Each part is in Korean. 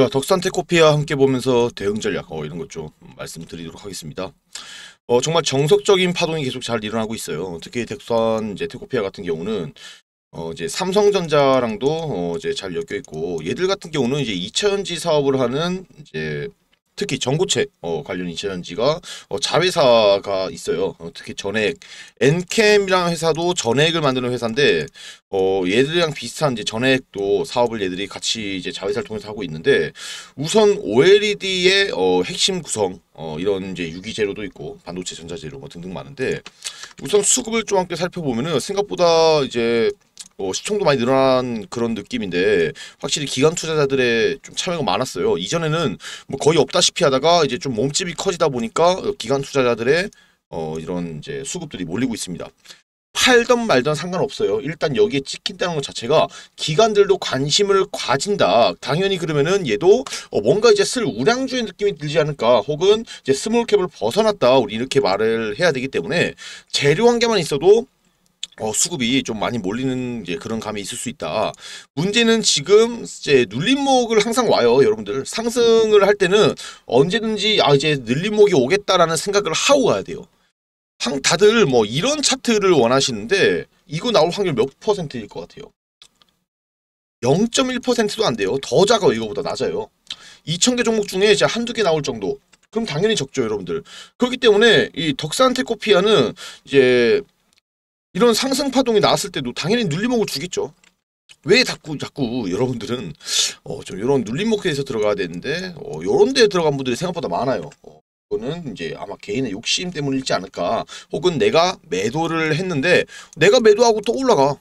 자, 덕산테 코피아 함께 보면서 대응 전략 어, 이런 것 좀 말씀드리도록 하겠습니다. 어, 정말 정석적인 파동이 계속 잘 일어나고 있어요. 특히 덕산 이제 테코피아 같은 경우는 어, 이제 삼성전자랑도 어, 이제 잘 엮여 있고 얘들 같은 경우는 이제 2차전지 사업을 하는 이제 특히 전고체 어, 관련 재단지가 어, 자회사가 있어요. 어, 특히 전액 엔캠이랑 회사도 전액을 만드는 회사인데 어, 얘들이랑 비슷한 이제 전액도 사업을 얘들이 같이 이제 자회사를 통해서 하고 있는데 우선 OLED의 어, 핵심 구성 어, 이런 이제 유기 재료도 있고 반도체 전자 재료 뭐 등등 많은데 우선 수급을 좀 함께 살펴보면은 생각보다 이제 어, 시청도 많이 늘어난 그런 느낌인데 확실히 기관 투자자들의 좀 참여가 많았어요. 이전에는 뭐 거의 없다시피 하다가 이제 좀 몸집이 커지다 보니까 기관 투자자들의 어, 이런 이제 수급들이 몰리고 있습니다. 팔던 말던 상관없어요. 일단 여기에 찍힌다는 것 자체가 기관들도 관심을 가진다. 당연히 그러면은 얘도 어, 뭔가 이제 쓸 우량주의 느낌이 들지 않을까. 혹은 이제 스몰캡을 벗어났다. 우리 이렇게 말을 해야 되기 때문에 재료 한 개만 있어도 어, 수급이 좀 많이 몰리는 이제 그런 감이 있을 수 있다. 문제는 지금 이제 눌림목을 항상 와요, 여러분들. 상승을 할 때는 언제든지 아 이제 눌림목이 오겠다라는 생각을 하고 가야 돼요. 항 다들 뭐 이런 차트를 원하시는데 이거 나올 확률 몇 퍼센트일 것 같아요? 0.1%도 안 돼요. 더작아 이거보다 낮아요. 2,000개 종목 중에 이제 한두 개 나올 정도. 그럼 당연히 적죠, 여러분들. 그렇기 때문에 이 덕산테코피아는 이제 이런 상승 파동이 나왔을 때도 당연히 눌림목을 주겠죠. 왜 자꾸 자꾸 여러분들은 어, 좀 이런 눌림목에서 들어가야 되는데 어, 이런 데에 들어간 분들이 생각보다 많아요. 어, 이거는 이제 아마 개인의 욕심 때문이지 않을까. 혹은 내가 매도를 했는데 내가 매도하고 또 올라가.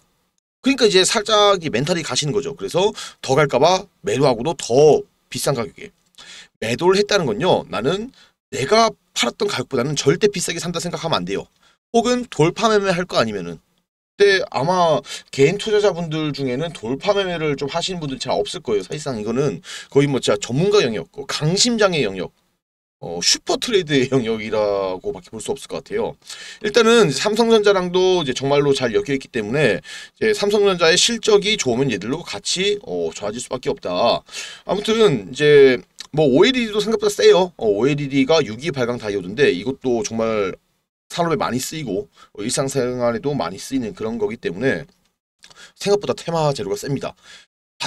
그러니까 이제 살짝 이 멘탈이 가시는 거죠. 그래서 더 갈까봐 매도하고도 더 비싼 가격에 매도를 했다는 건요. 나는 내가 팔았던 가격보다는 절대 비싸게 산다 생각하면 안 돼요. 혹은 돌파 매매 할 거 아니면은 그때 아마 개인 투자자분들 중에는 돌파 매매를 좀 하시는 분들 잘 없을 거예요. 사실상 이거는 거의 뭐 진짜 전문가 영역고 강심장의 영역 어, 슈퍼 트레이드의 영역이라고 밖에 볼 수 없을 것 같아요. 일단은 삼성전자랑도 이제 정말로 잘 엮여있기 때문에 이제 삼성전자의 실적이 좋으면 얘들로 같이 어, 좋아질 수밖에 없다. 아무튼 이제 뭐 OLED도 생각보다 세요. 어, OLED가 6위 발광 다이오드인데 이것도 정말 산업에 많이 쓰이고 어, 일상생활에도 많이 쓰이는 그런 거기 때문에 생각보다 테마 재료가 셉니다.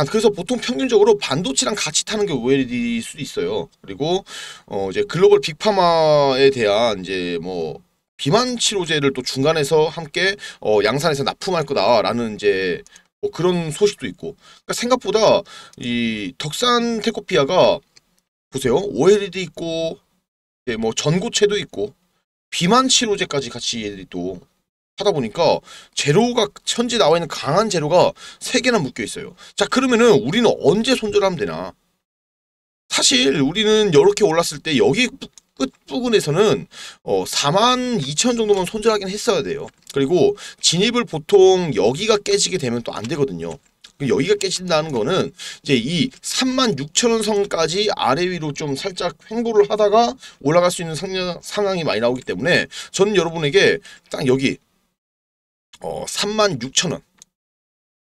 그래서 보통 평균적으로 반도체랑 같이 타는 게 OLED일 수도 있어요. 그리고 어 이제 글로벌 빅파마에 대한 이제 뭐 비만 치료제를 또 중간에서 함께 어 양산해서 납품할 거다라는 이제 뭐 그런 소식도 있고 그러니까 생각보다 이 덕산 테코피아가 보세요 OLED 있고 뭐 전고체도 있고 비만 치료제까지 같이 얘들이 또 하다 보니까 제로가 현재 나와 있는 강한 제로가세개나 묶여 있어요. 자 그러면은 우리는 언제 손절하면 되나? 사실 우리는 이렇게 올랐을 때 여기 끝부분에서는 어, 4만 2천 정도만 손절하긴 했어야 돼요. 그리고 진입을 보통 여기가 깨지게 되면 또 안 되거든요. 여기가 깨진다는 거는 이제 이3 6 0 0원 선까지 아래 위로 좀 살짝 횡보를 하다가 올라갈 수 있는 상량, 상황이 많이 나오기 때문에 저는 여러분에게 딱 여기 어, 3 6 0 0원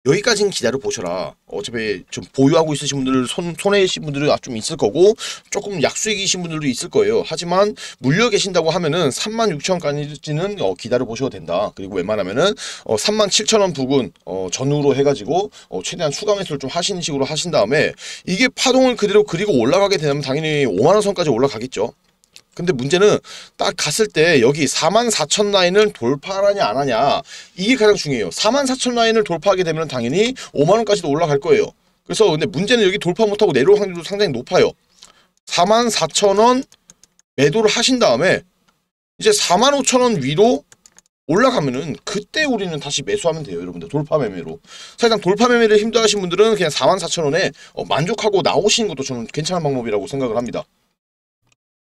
여기까지는 기다려 보셔라. 어차피 좀 보유하고 있으신 분들, 손, 손해이신 분들은 아, 좀 있을 거고, 조금 약수익이신 분들도 있을 거예요. 하지만, 물려 계신다고 하면은 3만 6천까지는 어, 기다려 보셔도 된다. 그리고 웬만하면은, 어, 3만 7천 원 부근, 어, 전후로 해가지고, 어, 최대한 수강 매수를 좀 하시는 식으로 하신 다음에, 이게 파동을 그대로 그리고 올라가게 되면 당연히 5만 원 선까지 올라가겠죠. 근데 문제는 딱 갔을 때 여기 44,000 라인을 돌파하냐 안 하냐 이게 가장 중요해요. 44,000 라인을 돌파하게 되면 당연히 5만원까지도 올라갈 거예요. 그래서 근데 문제는 여기 돌파 못하고 내려올 확률도 상당히 높아요. 44,000원 매도를 하신 다음에 이제 45,000원 위로 올라가면은 그때 우리는 다시 매수하면 돼요 여러분들 돌파 매매로 사실상 돌파 매매를 힘들어 하신 분들은 그냥 44,000원에 어, 만족하고 나오시는 것도 저는 괜찮은 방법이라고 생각을 합니다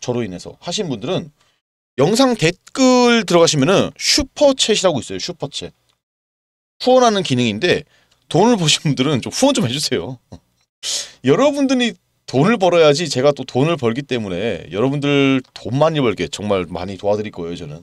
저로 인해서 하신 분들은 영상 댓글 들어가시면은 슈퍼챗이라고 있어요. 슈퍼챗. 후원하는 기능인데 돈을 보신 분들은 좀 후원 좀 해주세요. 여러분들이 돈을 벌어야지 제가 또 돈을 벌기 때문에 여러분들 돈 많이 벌게 정말 많이 도와드릴 거예요. 저는.